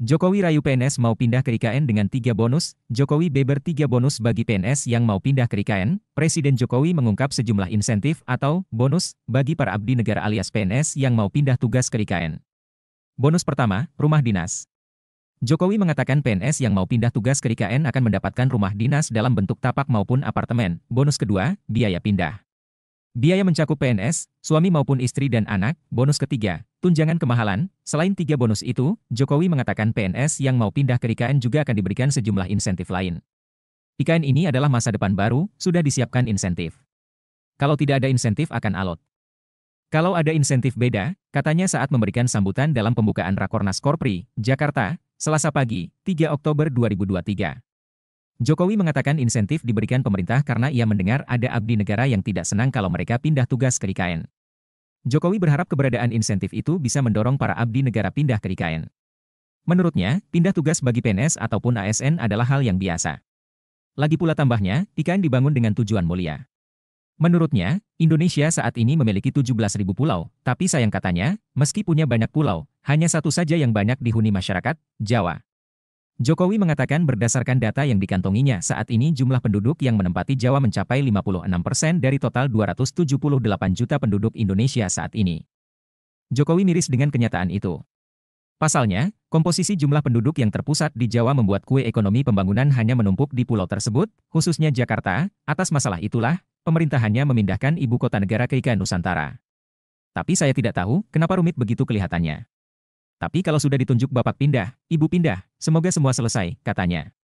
Jokowi rayu PNS mau pindah ke IKN dengan tiga bonus, Jokowi beber tiga bonus bagi PNS yang mau pindah ke IKN, Presiden Jokowi mengungkap sejumlah insentif atau bonus bagi para abdi negara alias PNS yang mau pindah tugas ke IKN. Bonus pertama, rumah dinas. Jokowi mengatakan PNS yang mau pindah tugas ke IKN akan mendapatkan rumah dinas dalam bentuk tapak maupun apartemen. Bonus kedua, biaya pindah. Biaya mencakup PNS, suami maupun istri dan anak, bonus ketiga, tunjangan kemahalan. Selain tiga bonus itu, Jokowi mengatakan PNS yang mau pindah ke IKN juga akan diberikan sejumlah insentif lain. IKN ini adalah masa depan baru, sudah disiapkan insentif. Kalau tidak ada insentif akan alot. Kalau ada insentif beda, katanya saat memberikan sambutan dalam pembukaan Rakornas Korpri, Jakarta, Selasa pagi, 3 Oktober 2023. Jokowi mengatakan insentif diberikan pemerintah karena ia mendengar ada abdi negara yang tidak senang kalau mereka pindah tugas ke IKN. Jokowi berharap keberadaan insentif itu bisa mendorong para abdi negara pindah ke IKN. Menurutnya, pindah tugas bagi PNS ataupun ASN adalah hal yang biasa. Lagi pula tambahnya, IKN dibangun dengan tujuan mulia. Menurutnya, Indonesia saat ini memiliki 17.000 pulau, tapi sayang katanya, meski punya banyak pulau, hanya satu saja yang banyak dihuni masyarakat, Jawa. Jokowi mengatakan berdasarkan data yang dikantonginya saat ini jumlah penduduk yang menempati Jawa mencapai 56 persen dari total 278 juta penduduk Indonesia saat ini. Jokowi miris dengan kenyataan itu. Pasalnya, komposisi jumlah penduduk yang terpusat di Jawa membuat kue ekonomi pembangunan hanya menumpuk di pulau tersebut, khususnya Jakarta, atas masalah itulah, pemerintahannya memindahkan ibu kota negara ke Ikan Nusantara. Tapi saya tidak tahu kenapa rumit begitu kelihatannya. Tapi kalau sudah ditunjuk bapak pindah, ibu pindah, semoga semua selesai, katanya.